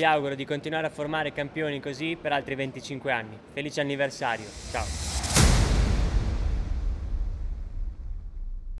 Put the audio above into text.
Vi auguro di continuare a formare campioni così per altri 25 anni. Felice anniversario, ciao!